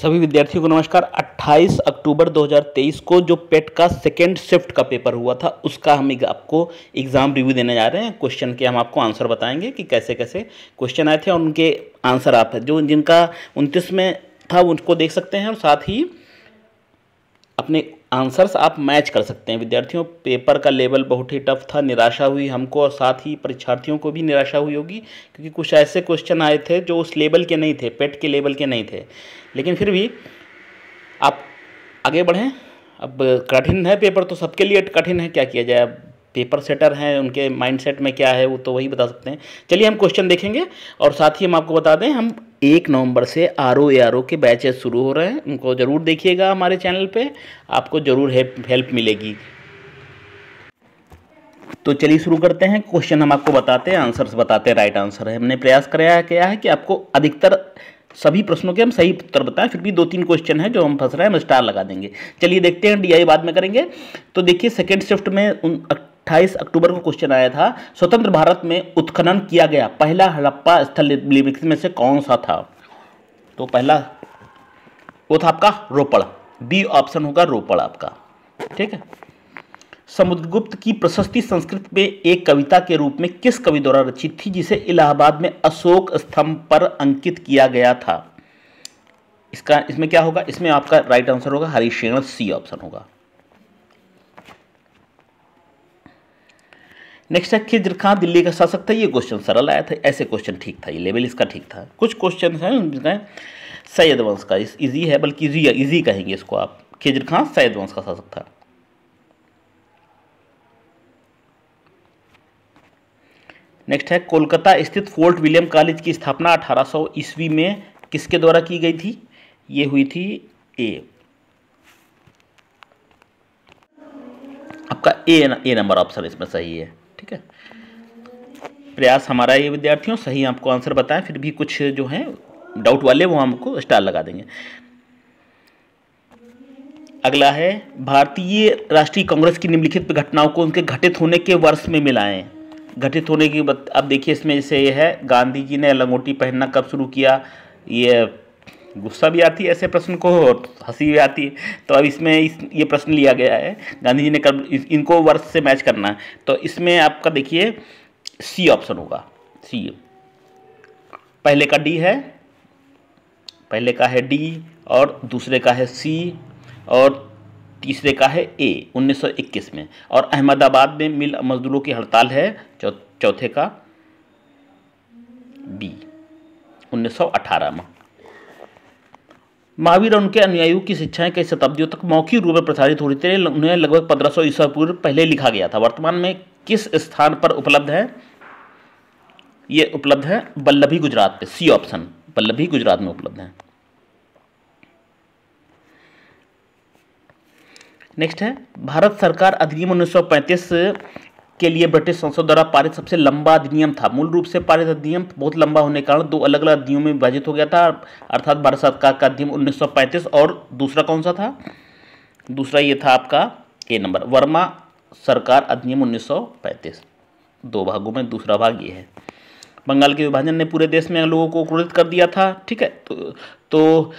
सभी विद्यार्थियों को नमस्कार 28 अक्टूबर 2023 को जो पेट का सेकेंड शिफ्ट का पेपर हुआ था उसका हम आपको एग्ज़ाम रिव्यू देने जा रहे हैं क्वेश्चन के हम आपको आंसर बताएंगे कि कैसे कैसे क्वेश्चन आए थे और उनके आंसर आप जो जिनका उनतीस में था उनको देख सकते हैं और साथ ही अपने आंसर्स आप मैच कर सकते हैं विद्यार्थियों पेपर का लेवल बहुत ही टफ था निराशा हुई हमको और साथ ही परीक्षार्थियों को भी निराशा हुई होगी क्योंकि कुछ ऐसे क्वेश्चन आए थे जो उस लेवल के नहीं थे पेट के लेवल के नहीं थे लेकिन फिर भी आप आगे बढ़ें अब कठिन है पेपर तो सबके लिए कठिन है क्या किया जाए पेपर सेटर हैं उनके माइंडसेट में क्या है वो तो वही बता सकते हैं चलिए हम क्वेश्चन देखेंगे और साथ ही हम आपको बता दें हम एक नवंबर से R O A R O के बैचेस शुरू हो रहे हैं उनको ज़रूर देखिएगा हमारे चैनल पे आपको ज़रूर हेल्प मिलेगी तो चलिए शुरू करते हैं क्वेश्चन हम आपको बताते हैं आंसर्स बताते हैं राइट आंसर है हमने प्रयास कराया क्या है कि आपको अधिकतर सभी प्रश्नों के हम सही उत्तर बताएं फिर भी दो तीन क्वेश्चन है जो हम फंस रहे हैं हम स्टार लगा देंगे चलिए देखते हैं डीआई बाद में करेंगे तो देखिए सेकंड शिफ्ट में 28 अक्टूबर को क्वेश्चन आया था स्वतंत्र भारत में उत्खनन किया गया पहला हड़प्पा स्थल लिपिक में से कौन सा था तो पहला वो था आपका रोपड़ बी ऑप्शन होगा रोपड़ आपका ठीक है समुद्रगुप्त की प्रशस्ति संस्कृत में एक कविता के रूप में किस कवि द्वारा रचित थी जिसे इलाहाबाद में अशोक स्तंभ पर अंकित किया गया था इसका इसमें क्या होगा इसमें आपका राइट आंसर होगा हरिशेण सी ऑप्शन होगा नेक्स्ट है खिजर खां दिल्ली का शासक था ये क्वेश्चन सरल आया था ऐसे क्वेश्चन ठीक था ये लेवल इसका ठीक था कुछ क्वेश्चन हैं जिनका सैयद वंश का इजी है बल्कि इजी इजी कहेंगे इसको आप खिजर खां सैयद वंश का शासक था नेक्स्ट है कोलकाता स्थित फोर्ट विलियम कॉलेज की स्थापना 1800 ईस्वी में किसके द्वारा की गई थी ये हुई थी ए आपका ए ए नंबर ऑप्शन इसमें सही है ठीक है प्रयास हमारा ये विद्यार्थियों सही आपको आंसर बताएं फिर भी कुछ जो है डाउट वाले वो हमको स्टार लगा देंगे अगला है भारतीय राष्ट्रीय कांग्रेस की निम्नलिखित घटनाओं को उनके घटित होने के वर्ष में मिलाएं घटित होने की अब देखिए इसमें जैसे ये है गांधी जी ने लंगोटी पहनना कब शुरू किया ये गुस्सा भी आती है ऐसे प्रश्न को और हंसी भी आती है तो अब इसमें इस ये प्रश्न लिया गया है गांधी जी ने कब इनको वर्ष से मैच करना है तो इसमें आपका देखिए सी ऑप्शन होगा सी पहले का डी है पहले का है डी और दूसरे का है सी और तीसरे का है ए 1921 में और अहमदाबाद में मिल मजदूरों की हड़ताल है चौथे का बी 1918 में महावीर और उनके अनुयायियों की शिक्षाएं कई शताब्दियों तक मौखिक रूप में प्रसारित हो रही थी उन्हें लगभग पंद्रह सौ ईसा पूर्व पहले लिखा गया था वर्तमान में किस स्थान पर उपलब्ध है ये उपलब्ध है बल्लभी गुजरात पे सी ऑप्शन बल्लभी गुजरात में उपलब्ध है नेक्स्ट है भारत सरकार अधिनियम उन्नीस के लिए ब्रिटिश संसद द्वारा पारित सबसे लंबा अधिनियम था मूल रूप से पारित अधिनियम बहुत लंबा होने के कारण दो अलग अलग अधिनियम में विभाजित हो गया था अर्थात भारत सरकार का अधिनियम 1935 और दूसरा कौन सा था दूसरा ये था आपका ए नंबर वर्मा सरकार अधिनियम 1935 दो भागों में दूसरा भाग ये है बंगाल के विभाजन ने पूरे देश में लोगों को क्रोधित कर दिया था ठीक है तो, तो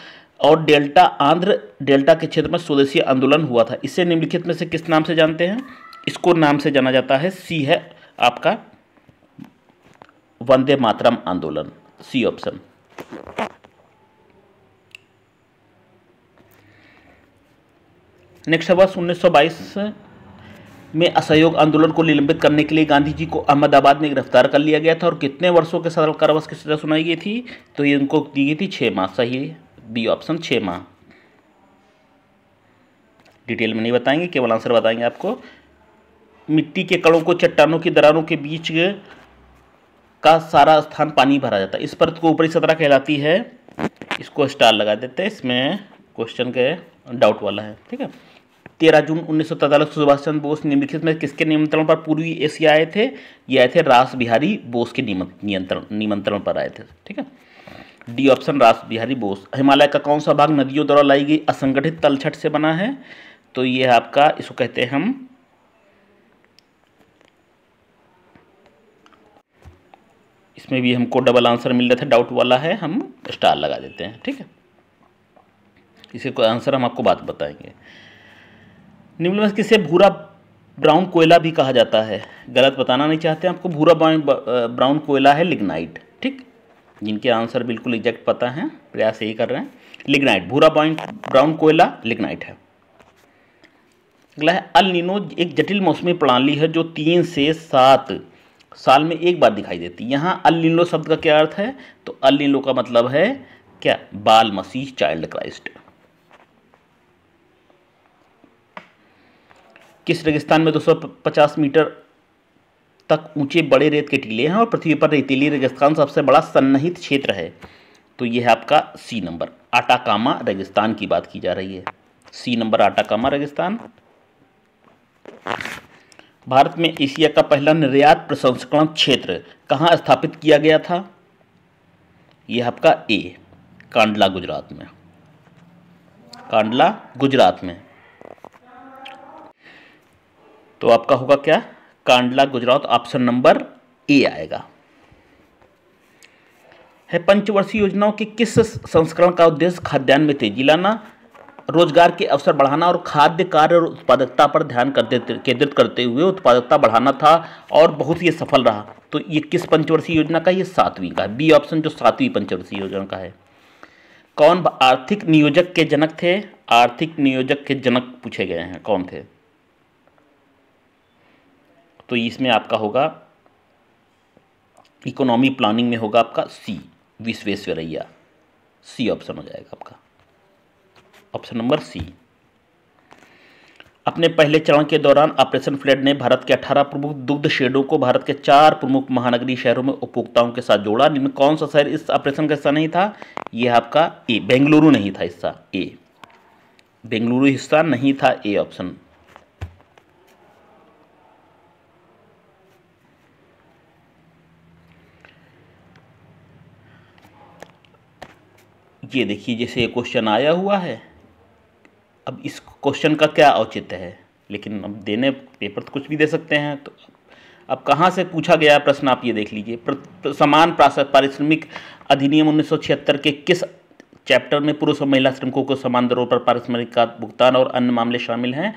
और डेल्टा आंध्र डेल्टा के क्षेत्र में स्वदेशी आंदोलन हुआ था इसे निम्नलिखित में से किस नाम से जानते हैं इसको नाम से जाना जाता है सी है आपका वंदे मातरम आंदोलन सी ऑप्शन नेक्स्ट वर्ष में असहयोग आंदोलन को निलंबित करने के लिए गांधी जी को अहमदाबाद में गिरफ्तार कर लिया गया था और कितने वर्षों के सरल कारावास की सजा सुनाई गई थी तो ये उनको दी गई थी छह माह सही बी ऑप्शन छह माह डिटेल में नहीं बताएंगे केवल आंसर बताएंगे आपको मिट्टी के कणों को चट्टानों की दरारों के बीच का सारा स्थान पानी भरा जाता है इस परत को ऊपरी सतरा कहलाती है इसको स्टार लगा देते हैं इसमें क्वेश्चन के डाउट वाला है ठीक है तेरह जून उन्नीस सौ तैंतालीस सुभाष चंद्र बोस निम्नलिखित में किसके निमंत्रण पर पूर्वी एशिया आए थे ये आए थे रास बिहारी बोस के निमंत्रण निमंत्रण पर आए थे ठीक है डी ऑप्शन रास बिहारी बोस हिमालय का कौन सा भाग नदियों द्वारा लाई गई असंगठित तलछट से बना है तो ये आपका इसको कहते हैं हम इसमें भी हमको डबल आंसर मिल रहा था डाउट वाला है हम स्टार लगा देते हैं ठीक है इसे कोई आंसर हम आपको बात बताएंगे निम्न में किसे भूरा ब्राउन कोयला भी कहा जाता है गलत बताना नहीं चाहते आपको भूरा ब्राउन कोयला है लिग्नाइट ठीक जिनके आंसर बिल्कुल एग्जैक्ट पता है प्रयास यही कर रहे हैं लिग्नाइट भूरा ब्राउन कोयला लिग्नाइट है अगला है अल नीनो एक जटिल मौसमी प्रणाली है जो तीन से सात साल में एक बार दिखाई देती है यहाँ अल शब्द का क्या अर्थ है तो अल का मतलब है क्या बाल मसीह चाइल्ड क्राइस्ट किस रेगिस्तान में 250 मीटर तक ऊंचे बड़े रेत के टीले हैं और पृथ्वी पर रेतीली रेगिस्तान सबसे बड़ा सन्नहित क्षेत्र है तो यह है आपका सी नंबर आटाकामा रेगिस्तान की बात की जा रही है सी नंबर आटाकामा रेगिस्तान भारत में एशिया का पहला निर्यात प्रसंस्करण क्षेत्र कहाँ स्थापित किया गया था यह आपका ए कांडला गुजरात में कांडला गुजरात में तो आपका होगा क्या Kandla Gujarat option number A आएगा है पंचवर्षीय योजनाओं के किस संस्करण का उद्देश्य खाद्यान्न में तेजी लाना रोजगार के अवसर बढ़ाना और खाद्य कार्य और उत्पादकता पर ध्यान करते केंद्रित करते हुए उत्पादकता बढ़ाना था और बहुत ही सफल रहा तो ये किस पंचवर्षीय योजना का ये सातवीं का बी ऑप्शन जो सातवीं पंचवर्षीय योजना का है कौन आर्थिक नियोजक के जनक थे आर्थिक नियोजक के जनक पूछे गए हैं कौन थे तो इसमें आपका होगा इकोनॉमी प्लानिंग में होगा आपका सी विश्वेश्वरैया सी ऑप्शन हो जाएगा आपका ऑप्शन नंबर सी अपने पहले चरण के दौरान ऑपरेशन फ्लड ने भारत के 18 प्रमुख दुग्ध शेडों को भारत के चार प्रमुख महानगरीय शहरों में उपभोक्ताओं के साथ जोड़ा निम्न कौन सा शहर इस ऑपरेशन का हिस्सा नहीं था यह आपका ए बेंगलुरु नहीं था हिस्सा ए बेंगलुरु हिस्सा नहीं था ए ऑप्शन ये देखिए जैसे ये क्वेश्चन आया हुआ है अब इस क्वेश्चन का क्या औचित्य है लेकिन अब देने पेपर तो कुछ भी दे सकते हैं तो अब कहाँ से पूछा गया प्रश्न आप ये देख लीजिए समान पारिश्रमिक अधिनियम उन्नीस के किस चैप्टर में पुरुष और महिला श्रमिकों को समान दरों पर पारिश्रमिक का भुगतान और अन्य मामले शामिल हैं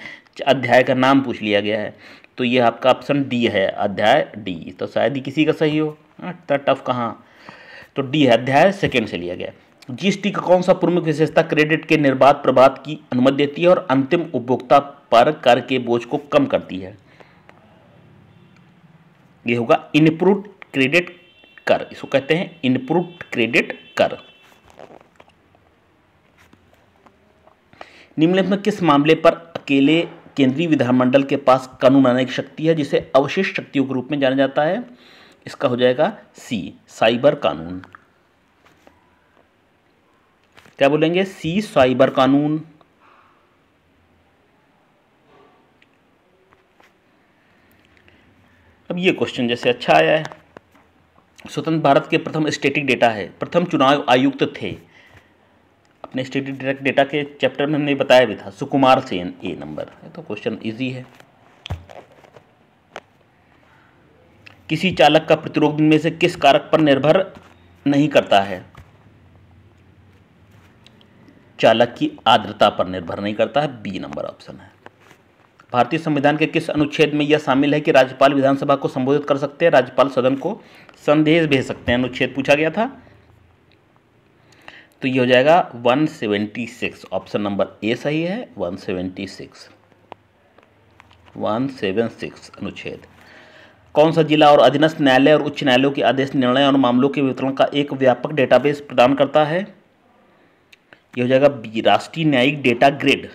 अध्याय का नाम पूछ लिया गया है तो ये आपका ऑप्शन डी है अध्याय डी तो शायद ही किसी का सही हो हाँ, इतना टफ कहाँ तो डी है अध्याय सेकेंड से लिया गया जीएसटी का कौन सा प्रमुख विशेषता क्रेडिट के निर्बाध प्रभात की अनुमति देती है और अंतिम उपभोक्ता पर कर के बोझ को कम करती है यह होगा इनप्रूव क्रेडिट कर इसको कहते हैं इनप्रूव क्रेडिट कर निम्नलिखित में किस मामले पर अकेले केंद्रीय विधानमंडल के पास कानून बनाने की शक्ति है जिसे अवशेष शक्तियों के रूप में जाना जाता है इसका हो जाएगा सी साइबर कानून क्या बोलेंगे सी साइबर कानून अब ये क्वेश्चन जैसे अच्छा आया है स्वतंत्र भारत के प्रथम स्टेटिक डेटा है प्रथम चुनाव आयुक्त थे अपने स्टेटिक डेटा के चैप्टर में हमने बताया भी था सुकुमार सेन ए नंबर है तो क्वेश्चन इजी है किसी चालक का प्रतिरोध में से किस कारक पर निर्भर नहीं करता है चालक की आर्द्रता पर निर्भर नहीं करता है बी नंबर ऑप्शन है भारतीय संविधान के किस अनुच्छेद में यह शामिल है कि राज्यपाल विधानसभा को संबोधित कर सकते हैं राज्यपाल सदन को संदेश भेज सकते हैं अनुच्छेद पूछा गया था तो ये हो जाएगा 176 ऑप्शन नंबर ए सही है 176 176 अनुच्छेद कौन सा जिला और अधीनस्थ न्यायालय और उच्च न्यायालयों के आदेश निर्णय और मामलों के वितरण का एक व्यापक डेटाबेस प्रदान करता है ये हो जाएगा बी राष्ट्रीय न्यायिक डेटा ग्रिड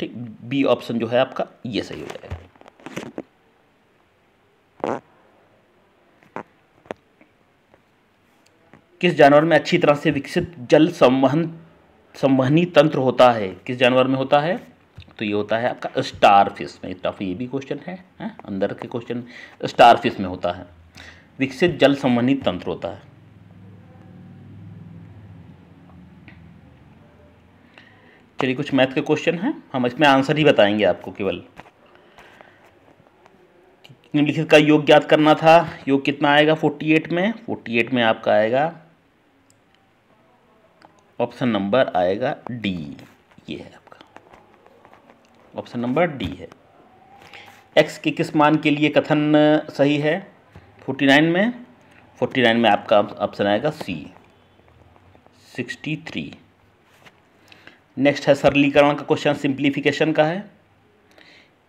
ठीक बी ऑप्शन जो है आपका ये सही हो जाएगा किस जानवर में अच्छी तरह से विकसित जल संवहन संवहनी तंत्र होता है किस जानवर में होता है तो ये होता है आपका स्टार फिश में टफ तो ये भी क्वेश्चन है, है अंदर के क्वेश्चन स्टार फिश में होता है विकसित जल संवहनी तंत्र होता है चलिए कुछ मैथ के क्वेश्चन हैं हम इसमें आंसर ही बताएंगे आपको केवल निम्नलिखित का योग ज्ञात करना था योग कितना आएगा 48 में 48 में आपका आएगा ऑप्शन नंबर आएगा डी ये है आपका ऑप्शन नंबर डी है एक्स के किस मान के लिए कथन सही है 49 में 49 में आपका ऑप्शन आएगा सी 63 नेक्स्ट है सरलीकरण का क्वेश्चन सिंप्लीफिकेशन का है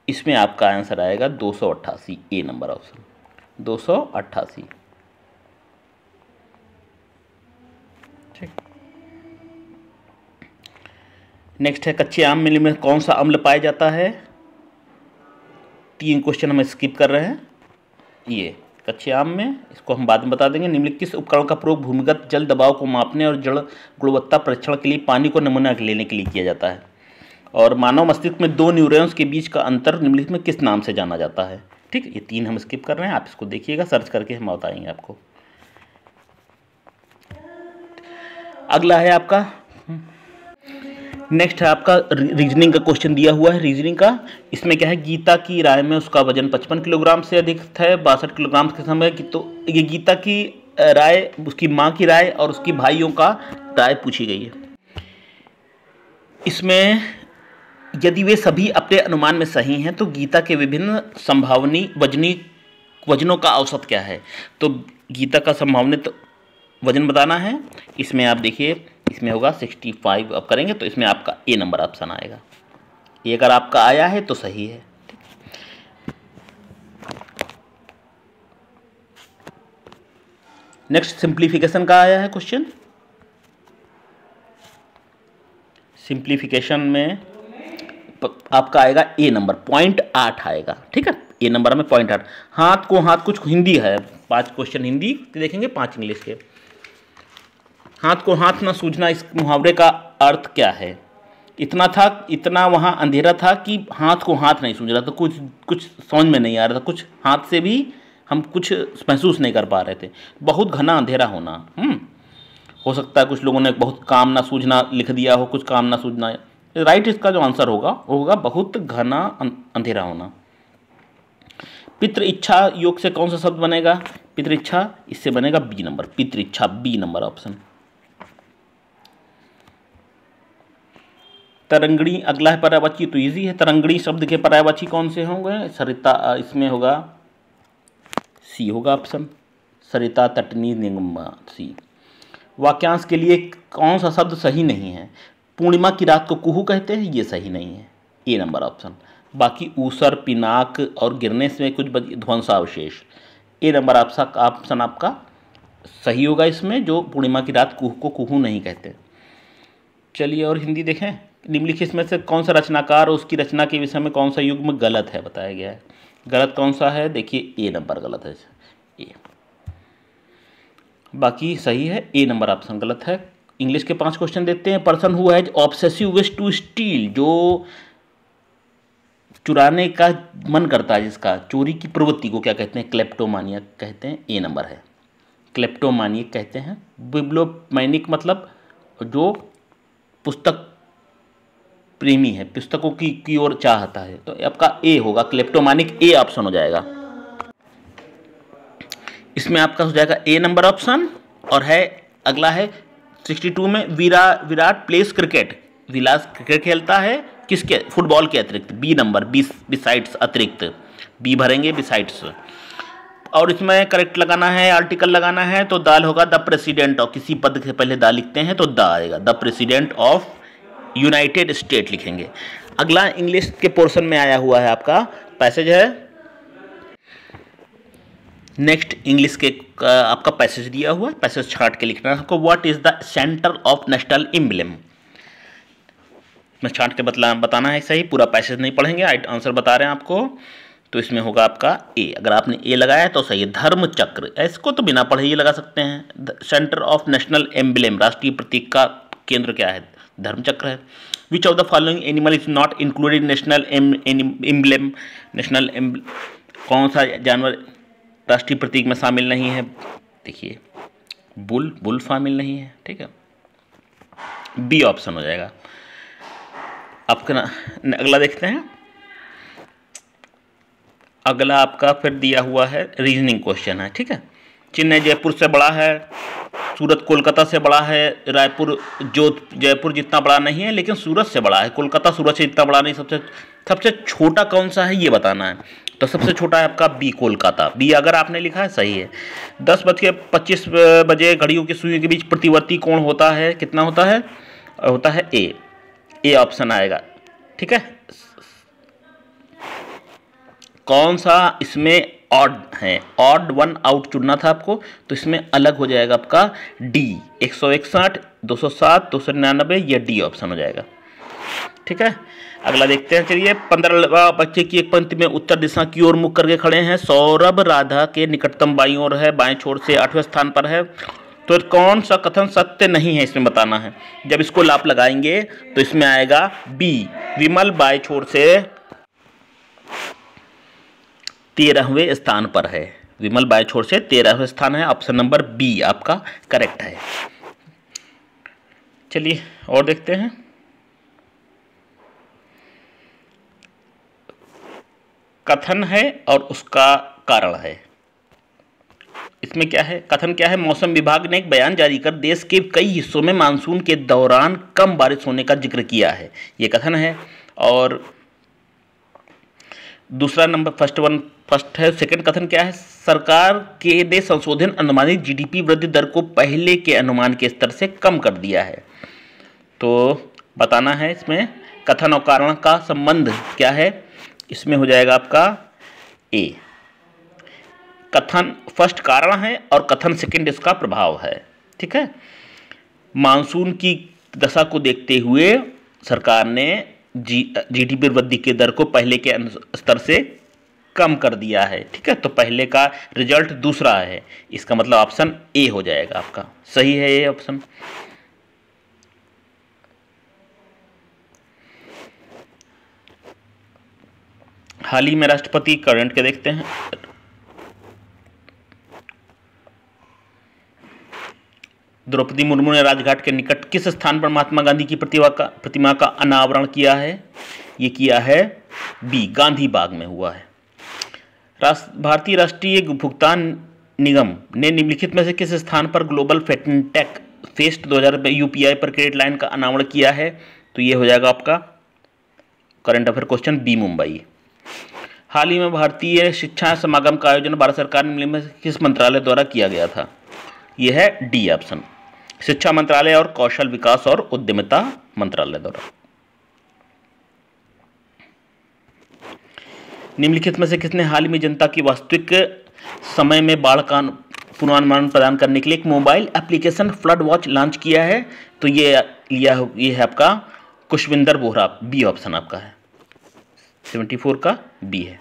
इसमें आपका आंसर आएगा दो सौ अट्ठासी ए नंबर ऑप्शन दो सौ अट्ठासी ठीक नेक्स्ट है कच्चे आम मिल में कौन सा अम्ल पाया जाता है तीन क्वेश्चन हम स्किप कर रहे हैं ये कच्चे आम में इसको हम बाद में बता देंगे निम्नलिखित किस उपकरण का प्रयोग भूमिगत जल दबाव को मापने और जल गुणवत्ता परीक्षण के लिए पानी को नमूना लेने के लिए किया जाता है और मानव मस्तिष्क में दो न्यूरॉन्स के बीच का अंतर निम्नलिखित में किस नाम से जाना जाता है ठीक ये तीन हम स्किप कर रहे हैं आप इसको देखिएगा सर्च करके हम बताएंगे आपको अगला है आपका नेक्स्ट है आपका रीजनिंग का क्वेश्चन दिया हुआ है रीजनिंग का इसमें क्या है गीता की राय में उसका वजन पचपन किलोग्राम से अधिक है बासठ किलोग्राम के समय कि तो ये गीता की राय उसकी माँ की राय और उसकी भाइयों का राय पूछी गई है इसमें यदि वे सभी अपने अनुमान में सही हैं तो गीता के विभिन्न संभावनी वजनी वजनों का औसत क्या है तो गीता का संभावनित वजन बताना है इसमें आप देखिए इसमें होगा सिक्सटी फाइव अब करेंगे तो इसमें आपका ए नंबर ऑप्शन आएगा ये अगर आपका आया है तो सही है नेक्स्ट सिंप्लीफिकेशन का आया है क्वेश्चन सिंप्लीफिकेशन में आपका आएगा ए नंबर पॉइंट आठ आएगा ठीक है ए नंबर में पॉइंट आठ हाथ को हाथ कुछ हिंदी है पांच क्वेश्चन हिंदी देखेंगे पांच इंग्लिश के हाथ को हाथ ना सूझना इस मुहावरे का अर्थ क्या है इतना था इतना वहाँ अंधेरा था कि हाथ को हाथ नहीं सूझ रहा था कुछ कुछ समझ में नहीं आ रहा था कुछ हाथ से भी हम कुछ महसूस नहीं कर पा रहे थे बहुत घना अंधेरा होना हम्म। हो सकता है कुछ लोगों ने बहुत काम ना सूझना लिख दिया हो कुछ काम ना सूझना राइट इसका जो आंसर होगा वो होगा बहुत घना अं-, अंधेरा होना पितृ इच्छा योग से कौन सा शब्द बनेगा पित्र इच्छा इससे बनेगा बी नंबर पितृ इच्छा बी नंबर ऑप्शन तरंगड़ी अगला है पर्यावाची तो इजी है तरंगड़ी शब्द के पर्यावाची कौन से होंगे सरिता इसमें होगा सी होगा ऑप्शन सरिता तटनी निगम्बा सी वाक्यांश के लिए कौन सा शब्द सही नहीं है पूर्णिमा की रात को कुहू कहते हैं ये सही नहीं है ए नंबर ऑप्शन बाकी ऊसर पिनाक और गिरने से कुछ ध्वंसावशेष ए नंबर ऑप्शन ऑप्शन आपका सही होगा इसमें जो पूर्णिमा की रात कुहू को कुहू नहीं कहते चलिए और हिंदी देखें निम्नलिखित में से कौन सा रचनाकार और उसकी रचना के विषय में कौन सा युग्म गलत है बताया गया है गलत कौन सा है देखिए ए नंबर गलत है ए बाकी सही है ए नंबर ऑप्शन गलत है इंग्लिश के पांच क्वेश्चन देते हैं पर्सन हुआ है ऑब्सेसिव विश टू स्टील जो चुराने का मन करता है जिसका चोरी की प्रवृत्ति को क्या कहते हैं क्लेप्टोमानिया कहते हैं ए नंबर है क्लेप्टोमानिया कहते हैं बिब्लोमैनिक मतलब जो पुस्तक प्रेमी है पुस्तकों की की ओर चाहता है तो आपका ए होगा क्लेप्टोमानिक ए ऑप्शन हो जाएगा इसमें आपका हो जाएगा ए नंबर ऑप्शन और है अगला है 62 में वीरा विराट प्लेस क्रिकेट विलास क्रिकेट खेलता है किसके फुटबॉल के अतिरिक्त बी नंबर बी बिसाइड्स अतिरिक्त बी भरेंगे बिसाइड्स और इसमें करेक्ट लगाना है आर्टिकल लगाना है तो दाल होगा द प्रेसिडेंट ऑफ किसी पद से पहले दाल लिखते हैं तो द आएगा the president of United State लिखेंगे अगला इंग्लिश के पोर्शन में आया हुआ है आपका पैसेज है नेक्स्ट इंग्लिश के आपका पैसेज दिया हुआ है पैसेज छाट के लिखना है आपको what is the centre of national emblem मैं छाट के बतला बताना है सही पूरा पैसेज नहीं पढ़ेंगे राइट आंसर बता रहे हैं आपको तो इसमें होगा आपका ए अगर आपने ए लगाया तो सही है धर्म चक्र इसको तो बिना पढ़े ही लगा सकते हैं सेंटर ऑफ नेशनल एम्बलेम राष्ट्रीय प्रतीक का केंद्र क्या है धर्मचक्र है which of the following animal is not included national emblem national कौन सा जानवर राष्ट्रीय प्रतीक में शामिल नहीं है देखिए बुल बुल शामिल नहीं है ठीक है बी ऑप्शन हो जाएगा आपका ना अगला देखते हैं अगला आपका फिर दिया हुआ है रीजनिंग क्वेश्चन है ठीक है चेन्नई जयपुर से बड़ा है सूरत कोलकाता से बड़ा है रायपुर जोध जयपुर जितना बड़ा नहीं है लेकिन सूरत से बड़ा है कोलकाता सूरत से जितना बड़ा नहीं सबसे सबसे छोटा कौन सा है ये बताना है तो सबसे छोटा है आपका बी कोलकाता बी अगर आपने लिखा है सही है दस बज के पच्चीस बजे घड़ियों की सुइयों के बीच प्रतिवर्ती कोण होता है कितना होता है होता है ए ए ऑप्शन आएगा ठीक है कौन सा इसमें ऑड हैं ऑड वन आउट चुनना था आपको तो इसमें अलग हो जाएगा आपका डी एक सौ इकसठ दो सौ सात दो सौ निन्यानबे या डी ऑप्शन हो जाएगा ठीक है अगला देखते हैं चलिए पंद्रह बच्चे की एक पंक्ति में उत्तर दिशा की ओर मुख करके खड़े हैं सौरभ राधा के निकटतम बाई ओर है बाएं छोर से आठवें स्थान पर है तो कौन सा कथन सत्य नहीं है इसमें बताना है जब इसको लाप लगाएंगे तो इसमें आएगा बी विमल बाय छोर से तेरहवें स्थान पर है विमल बाय छोर से तेरहवें स्थान है ऑप्शन नंबर बी आपका करेक्ट है चलिए और देखते हैं कथन है और उसका कारण है इसमें क्या है कथन क्या है मौसम विभाग ने एक बयान जारी कर देश के कई हिस्सों में मानसून के दौरान कम बारिश होने का जिक्र किया है ये कथन है और दूसरा नंबर फर्स्ट वन फर्स्ट है सेकंड कथन क्या है सरकार के ने संशोधन अनुमानित जीडीपी वृद्धि दर को पहले के अनुमान के स्तर से कम कर दिया है तो बताना है इसमें कथन और कारण का संबंध क्या है इसमें हो जाएगा आपका ए कथन फर्स्ट कारण है और कथन सेकंड इसका प्रभाव है ठीक है मानसून की दशा को देखते हुए सरकार ने जी जीडीपी वृद्धि के दर को पहले के स्तर से कम कर दिया है ठीक है तो पहले का रिजल्ट दूसरा है इसका मतलब ऑप्शन ए हो जाएगा आपका सही है ये ऑप्शन हाल ही में राष्ट्रपति करंट के देखते हैं द्रौपदी मुर्मू ने राजघाट के निकट किस स्थान पर महात्मा गांधी की प्रतिमा का प्रतिमा का अनावरण किया है ये किया है बी गांधी बाग में हुआ है भारतीय राष्ट्रीय भुगतान निगम ने निम्नलिखित में से किस स्थान पर ग्लोबल फेटेक फेस्ट दो हज़ार यूपीआई पर क्रेडिट लाइन का अनावरण किया है तो ये हो जाएगा आपका current affair question B Mumbai हाल ही में भारतीय शिक्षा समागम का आयोजन भारत सरकार में किस मंत्रालय द्वारा किया गया था यह है डी ऑप्शन शिक्षा मंत्रालय और कौशल विकास और उद्यमिता मंत्रालय द्वारा निम्नलिखित में से किसने हाल ही में जनता की वास्तविक समय में बाढ़ का पूर्वानुमान प्रदान करने के लिए एक mobile application flood watch launch किया है तो ये लिया ये है आपका कुशविंदर बोहरा बी ऑप्शन आपका है सेवेंटी फोर का बी है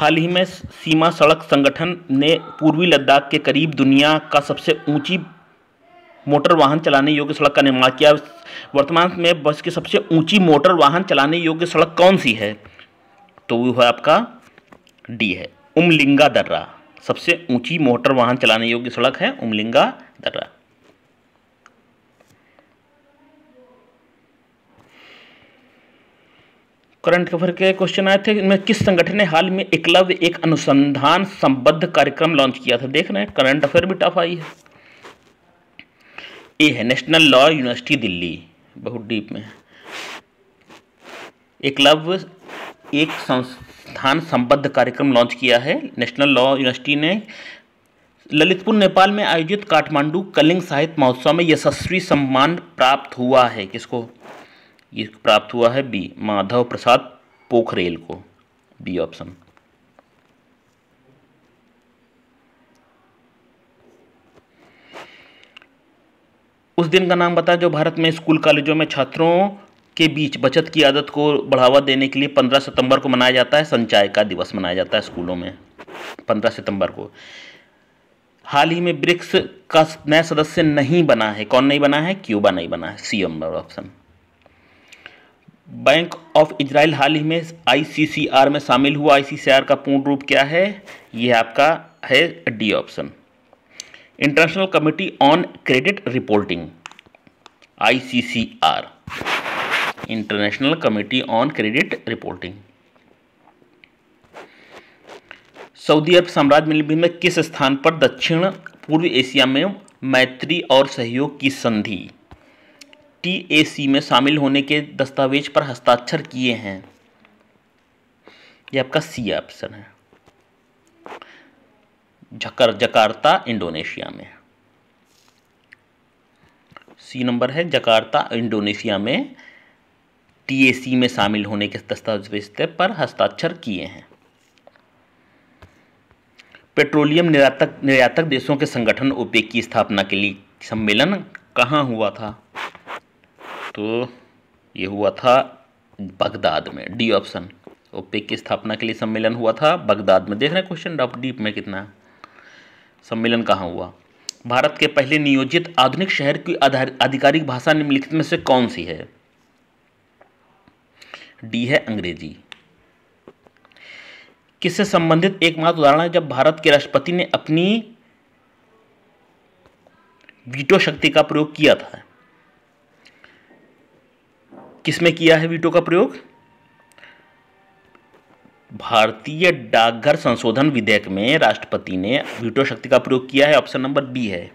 हाल ही में सीमा सड़क संगठन ने पूर्वी लद्दाख के करीब दुनिया का सबसे ऊंची मोटर वाहन चलाने योग्य सड़क का निर्माण किया वर्तमान में बस की सबसे ऊंची मोटर वाहन चलाने योग्य सड़क कौन सी है तो वो है आपका डी है उमलिंगा दर्रा सबसे ऊंची मोटर वाहन चलाने योग्य सड़क है उमलिंगा दर्रा करंट अफेयर के क्वेश्चन आए थे इनमें किस संगठन ने हाल में एकलव्य एक अनुसंधान संबद्ध कार्यक्रम लॉन्च किया था देख रहे हैं करंट अफेयर भी टफ आई है ए है नेशनल लॉ यूनिवर्सिटी दिल्ली बहुत डीप में एकलव्य एक संस्थान संबद्ध कार्यक्रम लॉन्च किया है नेशनल लॉ यूनिवर्सिटी ने ललितपुर नेपाल में आयोजित काठमांडू कलिंग साहित्य महोत्सव में यशस्वी सम्मान प्राप्त हुआ है किसको ये प्राप्त हुआ है बी माधव प्रसाद पोखरेल को बी ऑप्शन उस दिन का नाम बताया जो भारत में स्कूल कॉलेजों में छात्रों के बीच बचत की आदत को बढ़ावा देने के लिए 15 सितंबर को मनाया जाता है संचाय का दिवस मनाया जाता है स्कूलों में 15 सितंबर को हाल ही में ब्रिक्स का नया सदस्य नहीं बना है कौन नहीं बना है क्यूबा नहीं बना है C number option Bank of Israel हाल ही में आईसीसीआर में शामिल हुआ आईसीसीआर का पूर्ण रूप क्या है यह आपका है D option international committee on credit reporting ICCR international committee on credit reporting Saudi Arab साम्राज्य मिलीभीत में किस स्थान पर दक्षिण पूर्व एशिया में मैत्री और सहयोग की संधि टीएसी में शामिल होने के दस्तावेज पर हस्ताक्षर किए हैं यह आपका सी ऑप्शन है जकर जकार्ता इंडोनेशिया में सी नंबर है जकार्ता इंडोनेशिया में टीएसी में शामिल होने के दस्तावेज पर हस्ताक्षर किए हैं पेट्रोलियम निर्यातक निर्यातक देशों के संगठन ओपेक की स्थापना के लिए सम्मेलन कहाँ हुआ था तो ये हुआ था बगदाद में डी ऑप्शन ओपेक की स्थापना के लिए सम्मेलन हुआ था बगदाद में देख रहे हैं क्वेश्चन डीप में कितना है सम्मेलन कहाँ हुआ भारत के पहले नियोजित आधुनिक शहर की आधिकारिक भाषा निम्नलिखित में से कौन सी है डी है अंग्रेजी किससे संबंधित एकमात्र उदाहरण है जब भारत के राष्ट्रपति ने अपनी वीटो शक्ति का प्रयोग किया था किसमें किया है वीटो का प्रयोग भारतीय डाकघर संशोधन विधेयक में राष्ट्रपति ने वीटो शक्ति का प्रयोग किया है ऑप्शन नंबर बी है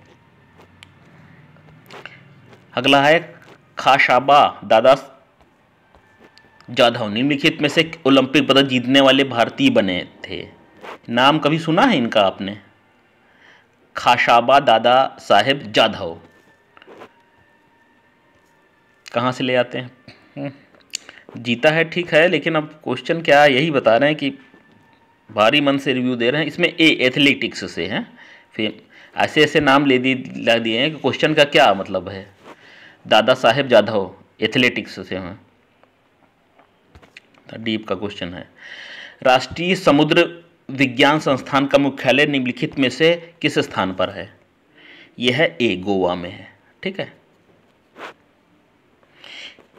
अगला है खाशाबा दादा जाधव निम्नलिखित में से ओलंपिक पदक जीतने वाले भारतीय बने थे नाम कभी सुना है इनका आपने खाशाबा दादा साहेब जाधव कहाँ से ले आते हैं हम्म। जीता है ठीक है लेकिन अब क्वेश्चन क्या है यही बता रहे हैं कि भारी मन से रिव्यू दे रहे हैं इसमें ए एथलेटिक्स से हैं फिर ऐसे ऐसे नाम ले दिए ला दिए हैं कि क्वेश्चन का क्या मतलब है दादा साहेब जाधव एथलेटिक्स से हैं डीप का क्वेश्चन है राष्ट्रीय समुद्र विज्ञान संस्थान का मुख्यालय निम्नलिखित में से किस स्थान पर है यह है ए गोवा में है ठीक है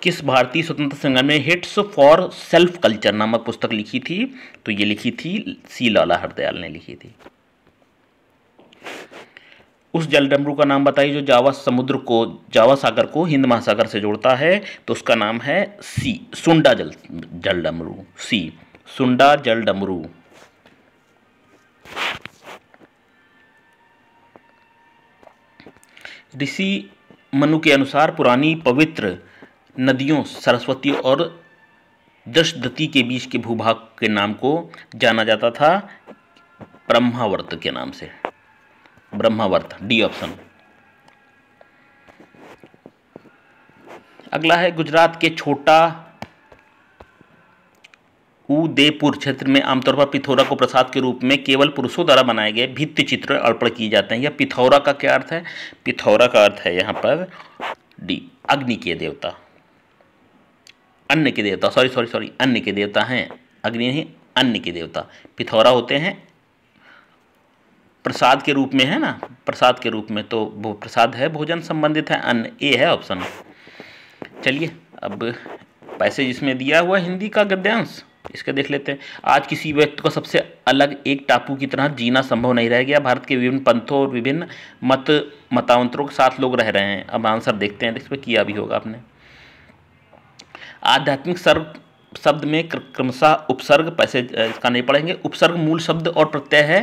किस भारतीय स्वतंत्रता संग्राम ने हिट्स फॉर सेल्फ कल्चर नामक पुस्तक लिखी थी तो ये लिखी थी सी लाला हरदयाल ने लिखी थी उस जलडमरू का नाम बताइए जो जावा समुद्र को जावा सागर को हिंद महासागर से जोड़ता है तो उसका नाम है सी सुंडा जल जलडमरू सी सुंडा जलडमरू ऋषि मनु के अनुसार पुरानी पवित्र नदियों सरस्वती और दशदती के बीच के भूभाग के नाम को जाना जाता था ब्रह्मावर्त के नाम से ब्रह्मावर्त डी ऑप्शन अगला है गुजरात के छोटा उदयपुर क्षेत्र में आमतौर पर पिथौरा को प्रसाद के रूप में केवल पुरुषों द्वारा बनाए गए भित्ति चित्र अर्पण किए जाते हैं यह पिथौरा का क्या अर्थ है पिथौरा का अर्थ है यहाँ पर डी अग्नि के देवता अन्य के देवता सॉरी सॉरी सॉरी अन्य के देवता हैं अग्नि नहीं अन्य के देवता पिथौरा होते हैं प्रसाद के रूप में है ना प्रसाद के रूप में तो वो प्रसाद है भोजन संबंधित है अन्य ए है ऑप्शन चलिए अब पैसे जिसमें दिया हुआ हिंदी का गद्यांश इसका देख लेते हैं आज किसी व्यक्ति को सबसे अलग एक टापू की तरह जीना संभव नहीं रह गया भारत के विभिन्न पंथों और विभिन्न मत मतांतरों के साथ लोग रह रहे हैं अब आंसर देखते हैं इस पर किया भी होगा आपने आध्यात्मिक सर्व शब्द में क्रमशः उपसर्ग पैसे इसका नहीं पढ़ेंगे उपसर्ग मूल शब्द और प्रत्यय है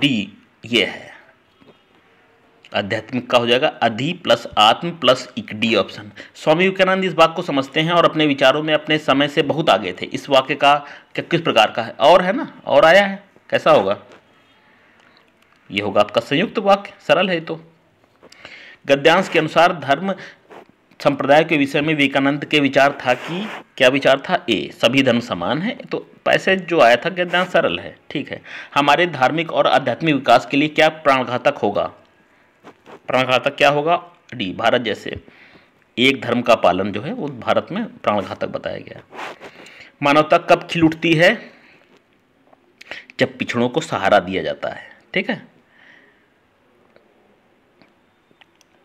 डी ये है आध्यात्मिक का हो जाएगा अधि प्लस आत्म प्लस इक डी ऑप्शन स्वामी विवेकानंद इस बात को समझते हैं और अपने विचारों में अपने समय से बहुत आगे थे इस वाक्य का क्या किस प्रकार का है और है ना और आया है कैसा होगा ये होगा आपका संयुक्त वाक्य सरल है तो गद्यांश के अनुसार धर्म संप्रदाय के विषय में विवेकानंद के विचार था कि क्या विचार था ए सभी धर्म समान है तो पैसेज जो आया था गद्यांश सरल है ठीक है हमारे धार्मिक और आध्यात्मिक विकास के लिए क्या प्राणघातक होगा प्राणघातक क्या होगा डी भारत जैसे एक धर्म का पालन जो है वो भारत में प्राणघातक बताया गया मानवता कब खिल उठती है जब पिछड़ों को सहारा दिया जाता है ठीक है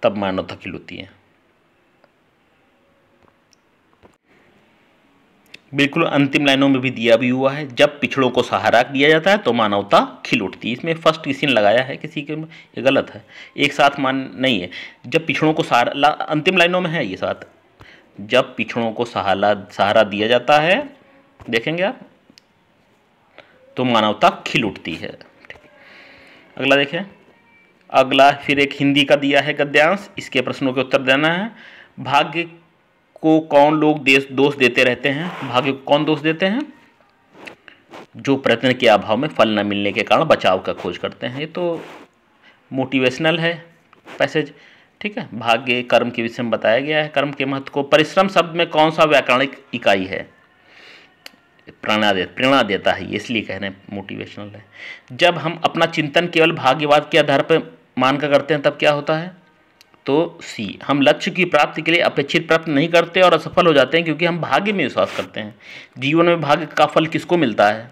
तब मानवता खिल उठती है बिल्कुल अंतिम लाइनों में भी दिया भी हुआ है जब पिछड़ों को सहारा दिया जाता है तो मानवता खिल उठती है इसमें फर्स्ट किसी ने लगाया है किसी के ये गलत है एक साथ मान नहीं है जब पिछड़ों को सहारा अंतिम लाइनों में है ये साथ जब पिछड़ों को सहारा सहारा दिया जाता है देखेंगे आप तो मानवता खिल उठती है अगला देखें अगला फिर एक हिंदी का दिया है गद्यांश इसके प्रश्नों के उत्तर देना है भाग्य को कौन लोग दोष देते रहते हैं भाग्य को कौन दोष देते हैं जो प्रयत्न के अभाव में फल न मिलने के कारण बचाव का खोज करते हैं ये तो मोटिवेशनल है पैसेज ठीक है भाग्य कर्म के विषय में बताया गया है कर्म के महत्व को परिश्रम शब्द में कौन सा व्याकरणिक इकाई है प्रेरणा दे प्रेरणा देता है इसलिए कह रहे हैं मोटिवेशनल है जब हम अपना चिंतन केवल भाग्यवाद के आधार पर मानकर करते हैं तब क्या होता है तो सी हम लक्ष्य की प्राप्ति के लिए अपेक्षित प्राप्त नहीं करते और असफल हो जाते हैं क्योंकि हम भाग्य में विश्वास करते हैं जीवन में भाग्य का फल किसको मिलता है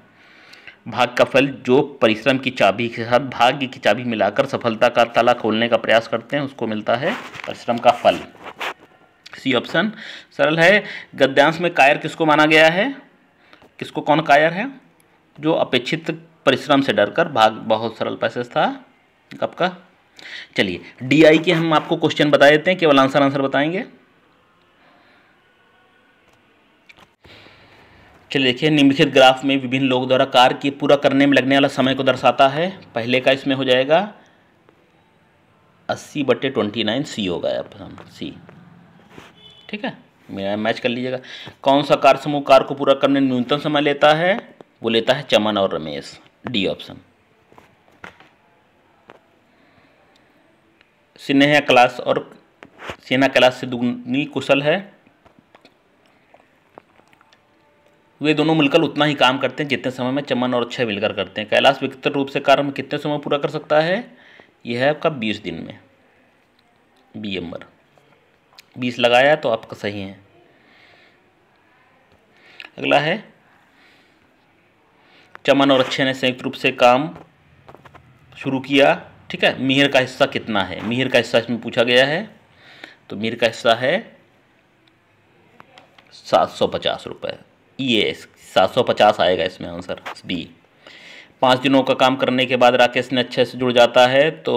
भाग्य का फल जो परिश्रम की चाबी के साथ भाग्य की चाबी मिलाकर सफलता का ताला खोलने का प्रयास करते हैं उसको मिलता है परिश्रम का फल सी ऑप्शन सरल है गद्यांश में कायर किसको माना गया है किसको कौन कायर है जो अपेक्षित परिश्रम से डरकर भाग बहुत सरल पैसेज था का चलिए डी आई के हम आपको क्वेश्चन बता देते हैं केवल आंसर आंसर बताएंगे चलिए देखिए निम्नलिखित ग्राफ में विभिन्न लोगों द्वारा कार्य के पूरा करने में लगने वाला समय को दर्शाता है पहले का इसमें हो जाएगा अस्सी बटे ट्वेंटी नाइन सी होगा आप सी ठीक है मेरा मैच कर लीजिएगा कौन सा कार समूह कार को पूरा करने न्यूनतम समय लेता है वो लेता है चमन और रमेश डी ऑप्शन स्नेहा कैलाश और सेना कैलाश से दुगनी कुशल है वे दोनों मिलकर उतना ही काम करते हैं जितने समय में चमन और अक्षय मिलकर करते हैं कैलाश विकट रूप से कार्य में कितने समय पूरा कर सकता है यह है आपका बीस दिन में बी नंबर बीस लगाया तो आपका सही है अगला है चमन और अक्षय ने संयुक्त रूप से काम शुरू किया ठीक है मिहर का हिस्सा कितना है मिहर का हिस्सा इसमें पूछा गया है तो मिहर का हिस्सा है सात सौ पचास रुपये ये सात सौ पचास आएगा इसमें आंसर बी पाँच दिनों का काम करने के बाद राकेश ने अच्छे से जुड़ जाता है तो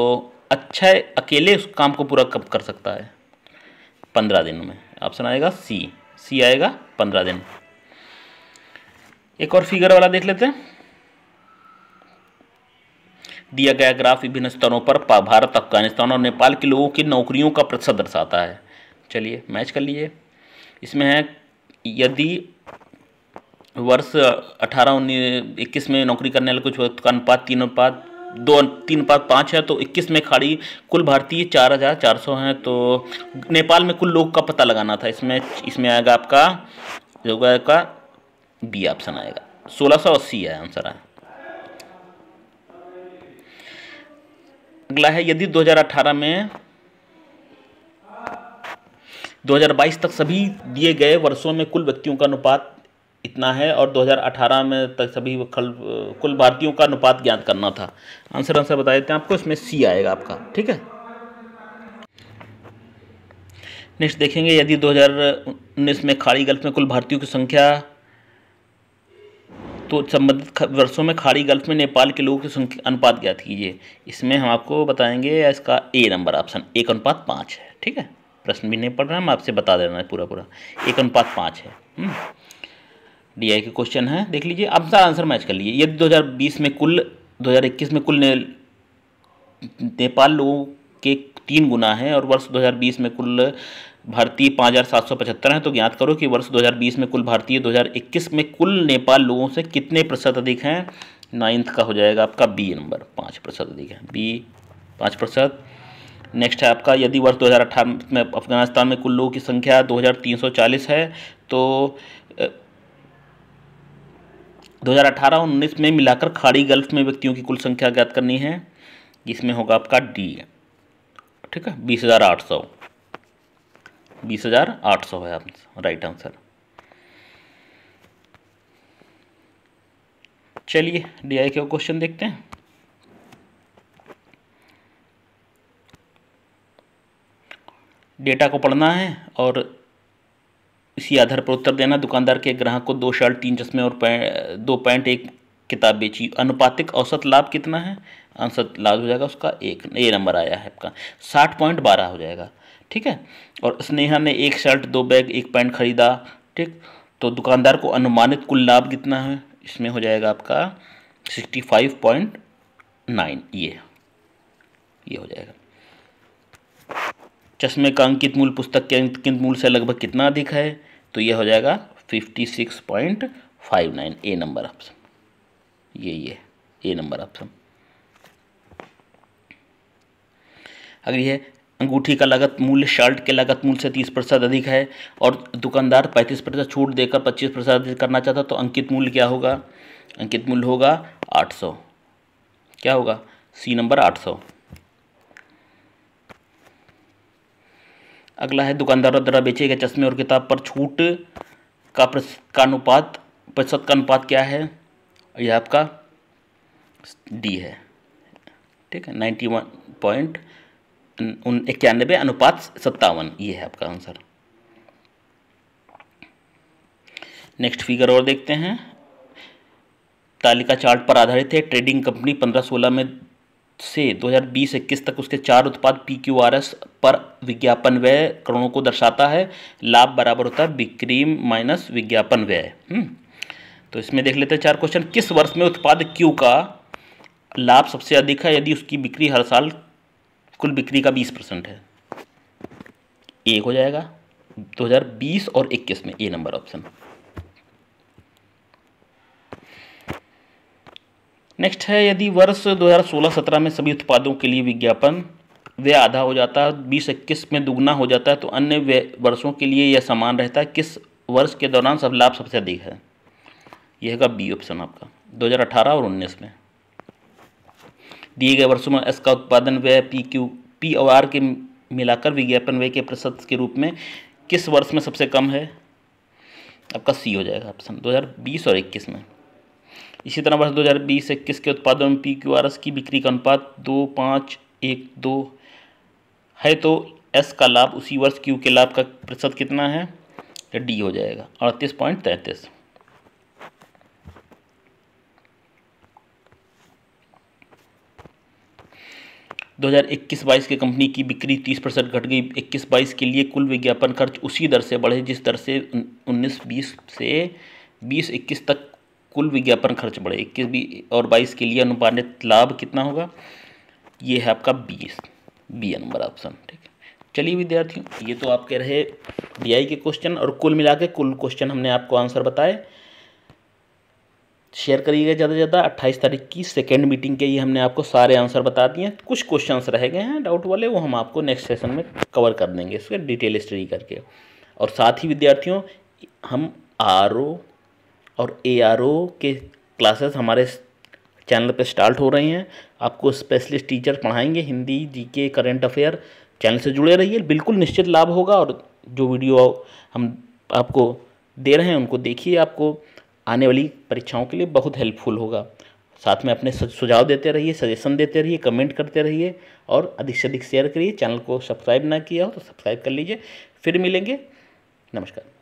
अच्छा अकेले उस काम को पूरा कब कर सकता है पंद्रह दिन में ऑप्शन आएगा सी सी आएगा पंद्रह दिन एक और फिगर वाला देख लेते हैं दिया गया ग्राफ विभिन्न स्तरों पर भारत अफगानिस्तान और नेपाल के लोगों की नौकरियों का प्रतिशत दर्शाता है चलिए मैच कर लीजिए इसमें है यदि वर्ष अठारह उन्नीस इक्कीस में नौकरी करने वाले कुछ वक्त का अनुपात तीन अनुपात दो तीन अनुपात पाँच है तो इक्कीस में खाड़ी कुल भारतीय चार हज़ार चार सौ हैं तो नेपाल में कुल लोग का पता लगाना था इसमें इसमें आएगा आपका जो आपका बी ऑप्शन आएगा सोलह सौ अस्सी है आंसर है अगला है यदि 2018 में 2022 तक सभी दिए गए वर्षों में कुल व्यक्तियों का अनुपात इतना है और 2018 में तक सभी कुल भारतीयों का अनुपात ज्ञात करना था आंसर आंसर बता देते हैं आपको इसमें सी आएगा आपका ठीक है नेक्स्ट देखेंगे यदि 2019 में खाड़ी गल्फ में कुल भारतीयों की संख्या तो संबंधित वर्षों में खाड़ी गल्फ में नेपाल के लोगों संख्या अनुपात ज्ञात कीजिए इसमें हम आपको बताएंगे इसका ए नंबर ऑप्शन एक अनुपात पाँच है ठीक है प्रश्न भी नहीं पढ़ रहा हम आपसे बता देना है पूरा पूरा एक अनुपात पाँच है डी हम्म। आई के क्वेश्चन है देख लीजिए आप सारा आंसर मैच कर लीजिए यदि बीस में कुल इक्कीस में कुल ने, नेपाल लोगों के तीन गुना है और वर्ष बीस में कुल भारतीय पाँच हज़ार सात सौ पचहत्तर हैं तो ज्ञात करो कि वर्ष 2020 में कुल भारतीय 2021 में कुल नेपाल लोगों से कितने प्रतिशत अधिक हैं नाइन्थ का हो जाएगा आपका बी नंबर पाँच प्रतिशत अधिक है बी पाँच प्रतिशत नेक्स्ट है आपका यदि वर्ष 2018 में अफगानिस्तान में कुल लोगों की संख्या 2340 है तो 2018 और उन्नीस में मिलाकर खाड़ी गल्फ में व्यक्तियों की कुल संख्या ज्ञात करनी है इसमें होगा आपका डी ठीक है बीस हज़ार आठ सौ बीस हज़ार आठ सौ है राइट आंसर चलिए डीआई के क्वेश्चन देखते हैं डेटा को पढ़ना है और इसी आधार पर उत्तर देना दुकानदार के ग्राहक को दो शर्ट तीन चश्मे और पैं, दो पैंट एक किताब बेची अनुपातिक औसत लाभ कितना है आंसर लाभ हो जाएगा उसका एक ए नंबर आया है आपका साठ पॉइंट बारह हो जाएगा ठीक है और स्नेहा ने एक शर्ट दो बैग एक पैंट खरीदा ठीक तो दुकानदार को अनुमानित कुल लाभ कितना है इसमें हो जाएगा आपका सिक्सटी फाइव पॉइंट नाइन ये ये हो जाएगा चश्मे का अंकित मूल पुस्तक के अंकित मूल से लगभग कितना अधिक है तो ये हो जाएगा fifty six point five nine A number option ये ये ए नंबर ऑप्शन अगली है अंगूठी का लागत मूल्य शर्ट के लागत मूल्य से तीस प्रतिशत अधिक है और दुकानदार पैंतीस प्रतिशत छूट देकर पच्चीस प्रतिशत अधिक करना चाहता तो अंकित मूल्य क्या होगा अंकित मूल्य होगा आठ सौ क्या होगा सी नंबर आठ सौ अगला है दुकानदारों द्वारा बेचे गए चश्मे और किताब पर छूट का का अनुपात प्रतिशत का अनुपात क्या है यह आपका डी है ठीक है नाइन्टी वन पॉइंट इक्यानबे अनुपात सत्तावन ये है आपका आंसर नेक्स्ट फिगर और देखते हैं तालिका चार्ट पर आधारित है ट्रेडिंग कंपनी पंद्रह सोलह में से 2020-21 तक उसके चार उत्पाद पी क्यू आर एस पर विज्ञापन व्यय करोड़ों को दर्शाता है लाभ बराबर होता है बिक्री माइनस विज्ञापन व्यय हम्म। तो इसमें देख लेते हैं चार क्वेश्चन किस वर्ष में उत्पाद क्यू का लाभ सबसे अधिक है यदि उसकी बिक्री हर साल कुल बिक्री का बीस परसेंट है एक हो जाएगा 2020 और 21 में ए नंबर ऑप्शन नेक्स्ट है यदि वर्ष 2016-17 में सभी उत्पादों के लिए विज्ञापन व्यय आधा हो जाता है बीस इक्कीस में दुगना हो जाता है तो अन्य वर्षों के लिए यह समान रहता है किस वर्ष के दौरान सब लाभ सबसे अधिक है यह का बी ऑप्शन आपका 2018 और 19 में दिए गए वर्षों में एस का उत्पादन व्यय पी क्यू पी और आर के मिलाकर विज्ञापन व्यय के प्रतिशत के रूप में किस वर्ष में सबसे कम है आपका सी हो जाएगा ऑप्शन 2020 और 21 में इसी तरह वर्ष 2020 इक्कीस के उत्पादन में पी क्यू आर एस की बिक्री का अनुपात दो पाँच एक दो है तो एस का लाभ उसी वर्ष क्यू के लाभ का प्रतिशत कितना है डी हो जाएगा अड़तीस पॉइंट तैंतीस 2021-22 के कंपनी की बिक्री 30 परसेंट घट गई 21-22 के लिए कुल विज्ञापन खर्च उसी दर से बढ़े जिस दर से 19-20 से 20-21 तक कुल विज्ञापन खर्च बढ़े 21 और 22 के लिए अनुपानित लाभ कितना होगा ये है आपका 20 बी नंबर ऑप्शन ठीक है चलिए विद्यार्थियों ये तो आपके रहे डी के क्वेश्चन और कुल मिला के कुल क्वेश्चन हमने आपको आंसर बताए शेयर करिएगा ज़्यादा से ज़्यादा अट्ठाईस तारीख की सेकेंड मीटिंग के ही हमने आपको सारे आंसर बता दिए हैं कुछ क्वेश्चंस रह गए हैं डाउट वाले वो हम आपको नेक्स्ट सेशन में कवर कर देंगे इसके डिटेल स्टडी करके और साथ ही विद्यार्थियों हम आर और ए के क्लासेस हमारे चैनल पर स्टार्ट हो रहे हैं आपको स्पेशलिस्ट टीचर पढ़ाएंगे हिंदी जी करंट अफेयर चैनल से जुड़े रहिए बिल्कुल निश्चित लाभ होगा और जो वीडियो हम आपको दे रहे हैं उनको देखिए आपको आने वाली परीक्षाओं के लिए बहुत हेल्पफुल होगा साथ में अपने सुझाव देते रहिए सजेशन देते रहिए कमेंट करते रहिए और अधिक से अधिक शेयर करिए चैनल को सब्सक्राइब ना किया हो तो सब्सक्राइब कर लीजिए फिर मिलेंगे नमस्कार